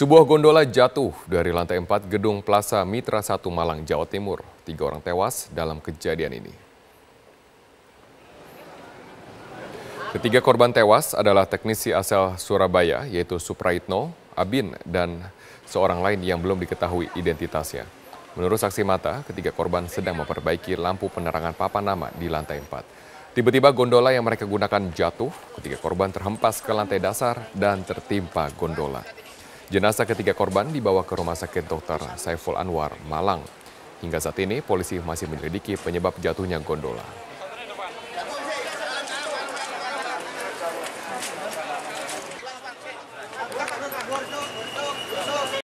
Sebuah gondola jatuh dari lantai 4 gedung Plaza Mitra 1 Malang, Jawa Timur. Tiga orang tewas dalam kejadian ini. Ketiga korban tewas adalah teknisi asal Surabaya, yaitu Supraitno, Abin, dan seorang lain yang belum diketahui identitasnya. Menurut saksi mata, ketiga korban sedang memperbaiki lampu penerangan papan nama di lantai 4. Tiba-tiba gondola yang mereka gunakan jatuh, ketiga korban terhempas ke lantai dasar dan tertimpa gondola. Jenazah ketiga korban dibawa ke Rumah Sakit Dr. Saiful Anwar, Malang. Hingga saat ini, polisi masih menyelidiki penyebab jatuhnya gondola.